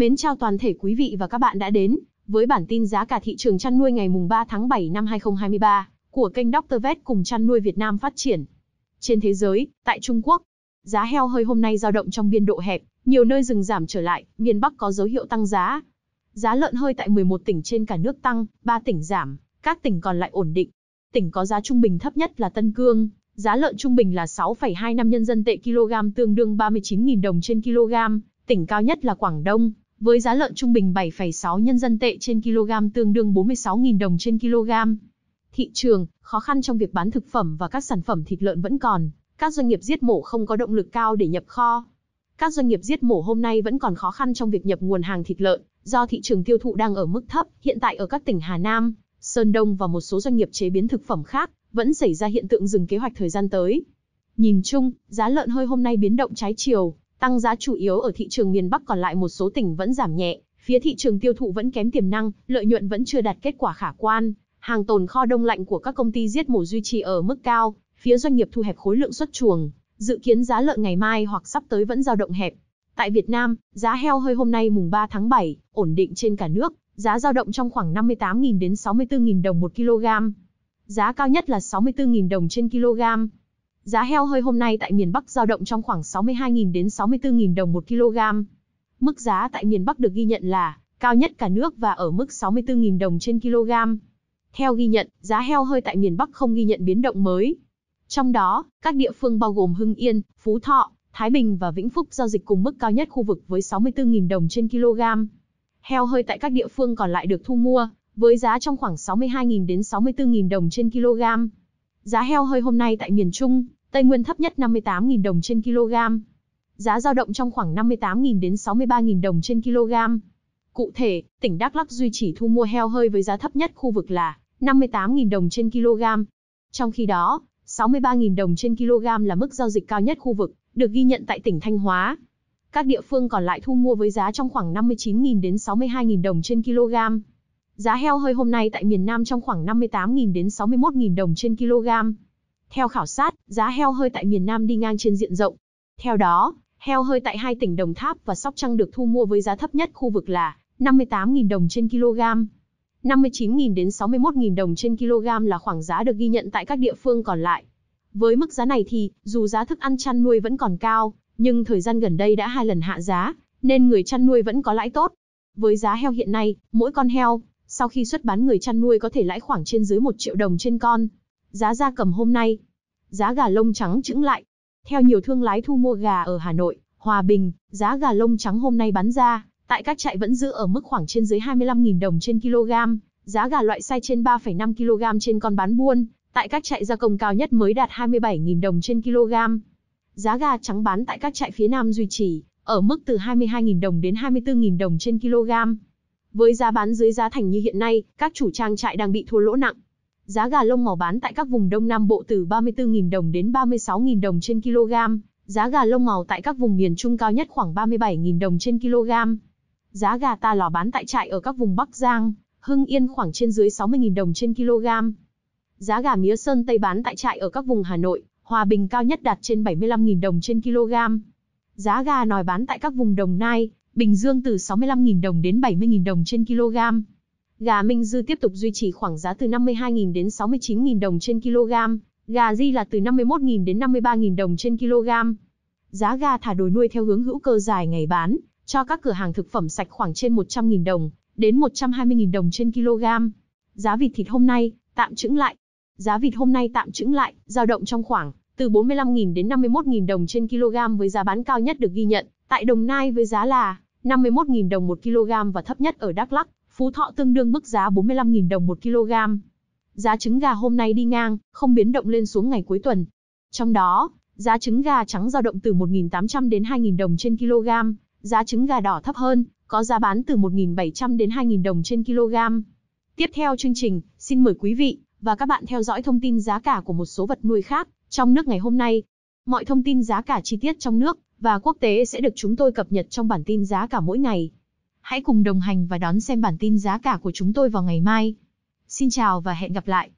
Mến chào toàn thể quý vị và các bạn đã đến với bản tin giá cả thị trường chăn nuôi ngày mùng 3 tháng 7 năm 2023 của kênh Dr. Vet cùng chăn nuôi Việt Nam phát triển. Trên thế giới, tại Trung Quốc, giá heo hơi hôm nay dao động trong biên độ hẹp, nhiều nơi dừng giảm trở lại, miền Bắc có dấu hiệu tăng giá. Giá lợn hơi tại 11 tỉnh trên cả nước tăng, 3 tỉnh giảm, các tỉnh còn lại ổn định. Tỉnh có giá trung bình thấp nhất là Tân Cương, giá lợn trung bình là 6,25 nhân dân tệ kg tương đương 39.000 đồng trên kg, tỉnh cao nhất là Quảng Đông, với giá lợn trung bình 7,6 nhân dân tệ trên kg tương đương 46.000 đồng trên kg. Thị trường, khó khăn trong việc bán thực phẩm và các sản phẩm thịt lợn vẫn còn, các doanh nghiệp giết mổ không có động lực cao để nhập kho. Các doanh nghiệp giết mổ hôm nay vẫn còn khó khăn trong việc nhập nguồn hàng thịt lợn, do thị trường tiêu thụ đang ở mức thấp, hiện tại ở các tỉnh Hà Nam, Sơn Đông và một số doanh nghiệp chế biến thực phẩm khác, vẫn xảy ra hiện tượng dừng kế hoạch thời gian tới. Nhìn chung, giá lợn hơi hôm nay biến động trái chiều, Tăng giá chủ yếu ở thị trường miền Bắc còn lại một số tỉnh vẫn giảm nhẹ, phía thị trường tiêu thụ vẫn kém tiềm năng, lợi nhuận vẫn chưa đạt kết quả khả quan, hàng tồn kho đông lạnh của các công ty giết mổ duy trì ở mức cao, phía doanh nghiệp thu hẹp khối lượng xuất chuồng, dự kiến giá lợn ngày mai hoặc sắp tới vẫn dao động hẹp. Tại Việt Nam, giá heo hơi hôm nay mùng 3 tháng 7 ổn định trên cả nước, giá dao động trong khoảng 58.000 đến 64.000 đồng một kg. Giá cao nhất là 64.000 đồng trên kg, Giá heo hơi hôm nay tại miền Bắc giao động trong khoảng 62.000 đến 64.000 đồng một kg. Mức giá tại miền Bắc được ghi nhận là cao nhất cả nước và ở mức 64.000 đồng trên kg. Theo ghi nhận, giá heo hơi tại miền Bắc không ghi nhận biến động mới. Trong đó, các địa phương bao gồm Hưng Yên, Phú Thọ, Thái Bình và Vĩnh Phúc giao dịch cùng mức cao nhất khu vực với 64.000 đồng trên kg. Heo hơi tại các địa phương còn lại được thu mua với giá trong khoảng 62.000 đến 64.000 đồng trên kg. Giá heo hơi hôm nay tại miền Trung Tây Nguyên thấp nhất 58.000 đồng trên kg. Giá giao động trong khoảng 58.000 đến 63.000 đồng trên kg. Cụ thể, tỉnh Đắk Lắk duy trì thu mua heo hơi với giá thấp nhất khu vực là 58.000 đồng trên kg. Trong khi đó, 63.000 đồng trên kg là mức giao dịch cao nhất khu vực, được ghi nhận tại tỉnh Thanh Hóa. Các địa phương còn lại thu mua với giá trong khoảng 59.000 đến 62.000 đồng trên kg. Giá heo hơi hôm nay tại miền Nam trong khoảng 58.000 đến 61.000 đồng trên kg. Theo khảo sát, giá heo hơi tại miền Nam đi ngang trên diện rộng. Theo đó, heo hơi tại hai tỉnh Đồng Tháp và Sóc Trăng được thu mua với giá thấp nhất khu vực là 58.000 đồng trên kg. 59.000 đến 61.000 đồng trên kg là khoảng giá được ghi nhận tại các địa phương còn lại. Với mức giá này thì, dù giá thức ăn chăn nuôi vẫn còn cao, nhưng thời gian gần đây đã hai lần hạ giá, nên người chăn nuôi vẫn có lãi tốt. Với giá heo hiện nay, mỗi con heo, sau khi xuất bán người chăn nuôi có thể lãi khoảng trên dưới 1 triệu đồng trên con. Giá gia cầm hôm nay, giá gà lông trắng trứng lại. Theo nhiều thương lái thu mua gà ở Hà Nội, Hòa Bình, giá gà lông trắng hôm nay bán ra, tại các trại vẫn giữ ở mức khoảng trên dưới 25.000 đồng trên kg, giá gà loại size trên 3,5 kg trên con bán buôn, tại các trại gia công cao nhất mới đạt 27.000 đồng trên kg. Giá gà trắng bán tại các trại phía Nam duy trì ở mức từ 22.000 đồng đến 24.000 đồng trên kg. Với giá bán dưới giá thành như hiện nay, các chủ trang trại đang bị thua lỗ nặng. Giá gà lông màu bán tại các vùng Đông Nam Bộ từ 34.000 đồng đến 36.000 đồng trên kg, giá gà lông màu tại các vùng miền Trung cao nhất khoảng 37.000 đồng trên kg. Giá gà ta lò bán tại trại ở các vùng Bắc Giang, Hưng Yên khoảng trên dưới 60.000 đồng trên kg. Giá gà mía sơn Tây bán tại trại ở các vùng Hà Nội, Hòa Bình cao nhất đạt trên 75.000 đồng trên kg. Giá gà nòi bán tại các vùng Đồng Nai, Bình Dương từ 65.000 đồng đến 70.000 đồng trên kg. Gà Minh Dư tiếp tục duy trì khoảng giá từ 52.000 đến 69.000 đồng trên kg, gà Di là từ 51.000 đến 53.000 đồng trên kg. Giá gà thả đồi nuôi theo hướng hữu cơ dài ngày bán, cho các cửa hàng thực phẩm sạch khoảng trên 100.000 đồng, đến 120.000 đồng trên kg. Giá vịt thịt hôm nay, tạm trứng lại. Giá vịt hôm nay tạm trứng lại, dao động trong khoảng từ 45.000 đến 51.000 đồng trên kg với giá bán cao nhất được ghi nhận tại Đồng Nai với giá là 51.000 đồng 1 kg và thấp nhất ở Đắk Lắk Phú Thọ tương đương mức giá 45.000 đồng một kg. Giá trứng gà hôm nay đi ngang, không biến động lên xuống ngày cuối tuần. Trong đó, giá trứng gà trắng dao động từ 1.800 đến 2.000 đồng trên kg, giá trứng gà đỏ thấp hơn, có giá bán từ 1.700 đến 2.000 đồng trên kg. Tiếp theo chương trình, xin mời quý vị và các bạn theo dõi thông tin giá cả của một số vật nuôi khác trong nước ngày hôm nay. Mọi thông tin giá cả chi tiết trong nước và quốc tế sẽ được chúng tôi cập nhật trong bản tin giá cả mỗi ngày. Hãy cùng đồng hành và đón xem bản tin giá cả của chúng tôi vào ngày mai. Xin chào và hẹn gặp lại!